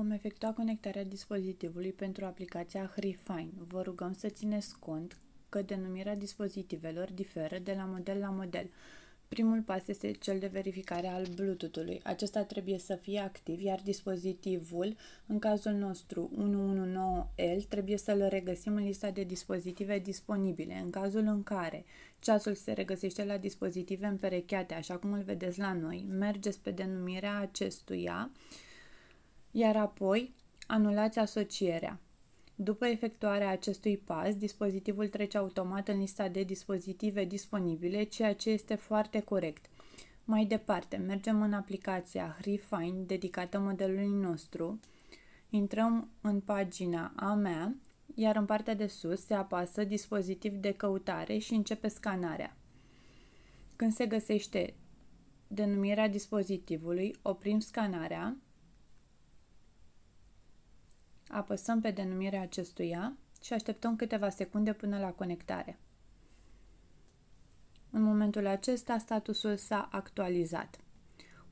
Vom efectua conectarea dispozitivului pentru aplicația HriFine. Vă rugăm să țineți cont că denumirea dispozitivelor diferă de la model la model. Primul pas este cel de verificare al Bluetooth-ului. Acesta trebuie să fie activ, iar dispozitivul, în cazul nostru 119L, trebuie să-l regăsim în lista de dispozitive disponibile. În cazul în care ceasul se regăsește la dispozitive împerecheate, așa cum îl vedeți la noi, mergeți pe denumirea acestuia, uh, iar apoi anulați asocierea. După efectuarea acestui pas, dispozitivul trece automat în lista de dispozitive disponibile, ceea ce este foarte corect. Mai departe, mergem în aplicația Refine dedicată modelului nostru, intrăm în pagina A mea, iar în partea de sus se apasă dispozitiv de căutare și începe scanarea. Când se găsește denumirea dispozitivului, oprim scanarea Apăsăm pe denumirea acestuia și așteptăm câteva secunde până la conectare. În momentul acesta, statusul s-a actualizat.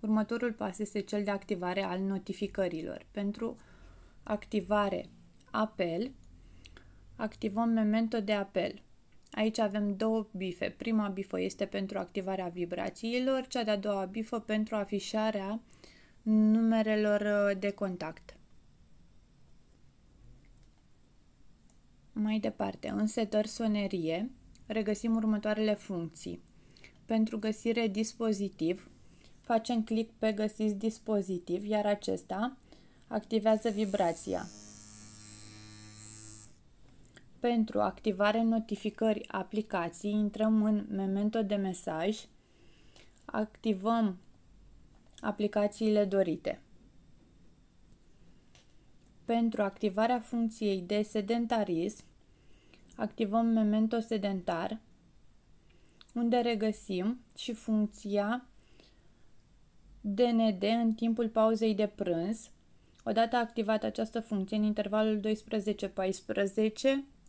Următorul pas este cel de activare al notificărilor. Pentru activare apel, activăm memento de apel. Aici avem două bife. Prima bifă este pentru activarea vibrațiilor, cea de-a doua bifă pentru afișarea numerelor uh, de contact. mai departe, în setor-sonerie regăsim următoarele funcții. Pentru găsire dispozitiv, facem click pe găsiți dispozitiv, iar acesta activează vibrația. Pentru activare notificări aplicații, intrăm în memento de mesaj, activăm aplicațiile dorite. Pentru activarea funcției de sedentarism, activăm memento sedentar, unde regăsim și funcția DND în timpul pauzei de prânz. Odată activată această funcție în intervalul 12-14,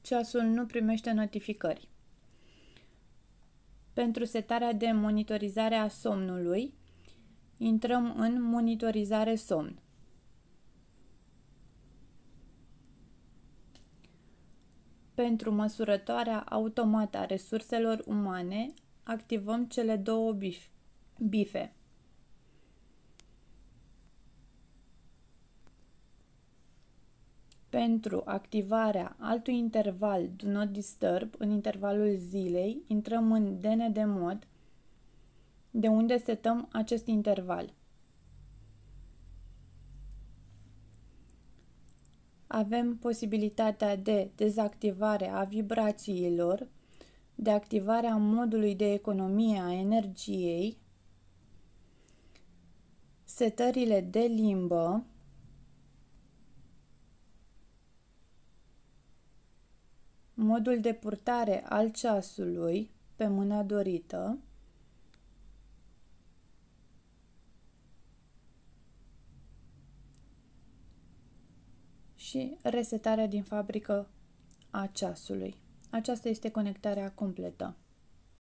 ceasul nu primește notificări. Pentru setarea de monitorizare a somnului, intrăm în monitorizare somn. Pentru măsurătoarea automată a resurselor umane, activăm cele două bif bife. Pentru activarea altui interval Do Not Disturb în intervalul zilei, intrăm în DN de mod, de unde setăm acest interval. avem posibilitatea de dezactivare a vibrațiilor, de activarea modului de economie a energiei, setările de limbă, modul de purtare al ceasului pe mâna dorită, și resetarea din fabrică a ceasului. Aceasta este conectarea completă.